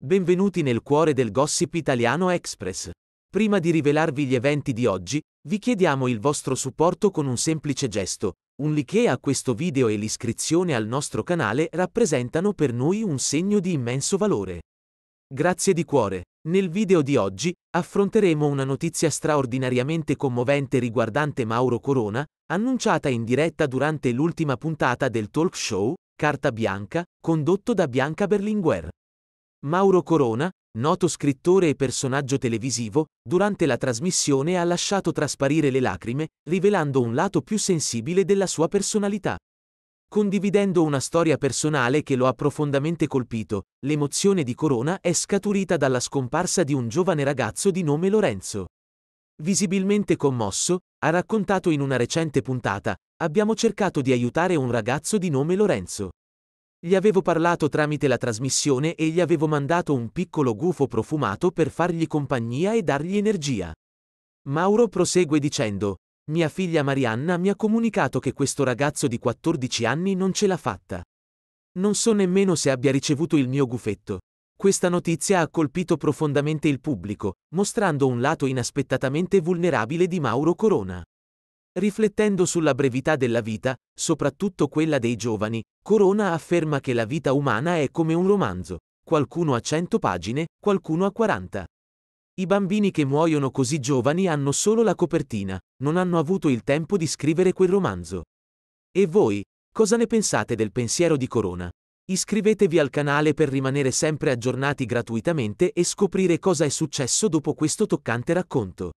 Benvenuti nel cuore del Gossip Italiano Express. Prima di rivelarvi gli eventi di oggi, vi chiediamo il vostro supporto con un semplice gesto. Un like a questo video e l'iscrizione al nostro canale rappresentano per noi un segno di immenso valore. Grazie di cuore. Nel video di oggi affronteremo una notizia straordinariamente commovente riguardante Mauro Corona, annunciata in diretta durante l'ultima puntata del talk show Carta Bianca, condotto da Bianca Berlinguer. Mauro Corona, noto scrittore e personaggio televisivo, durante la trasmissione ha lasciato trasparire le lacrime, rivelando un lato più sensibile della sua personalità. Condividendo una storia personale che lo ha profondamente colpito, l'emozione di Corona è scaturita dalla scomparsa di un giovane ragazzo di nome Lorenzo. Visibilmente commosso, ha raccontato in una recente puntata, abbiamo cercato di aiutare un ragazzo di nome Lorenzo. Gli avevo parlato tramite la trasmissione e gli avevo mandato un piccolo gufo profumato per fargli compagnia e dargli energia. Mauro prosegue dicendo, mia figlia Marianna mi ha comunicato che questo ragazzo di 14 anni non ce l'ha fatta. Non so nemmeno se abbia ricevuto il mio gufetto. Questa notizia ha colpito profondamente il pubblico, mostrando un lato inaspettatamente vulnerabile di Mauro Corona. Riflettendo sulla brevità della vita, soprattutto quella dei giovani, Corona afferma che la vita umana è come un romanzo, qualcuno a 100 pagine, qualcuno a 40. I bambini che muoiono così giovani hanno solo la copertina, non hanno avuto il tempo di scrivere quel romanzo. E voi, cosa ne pensate del pensiero di Corona? Iscrivetevi al canale per rimanere sempre aggiornati gratuitamente e scoprire cosa è successo dopo questo toccante racconto.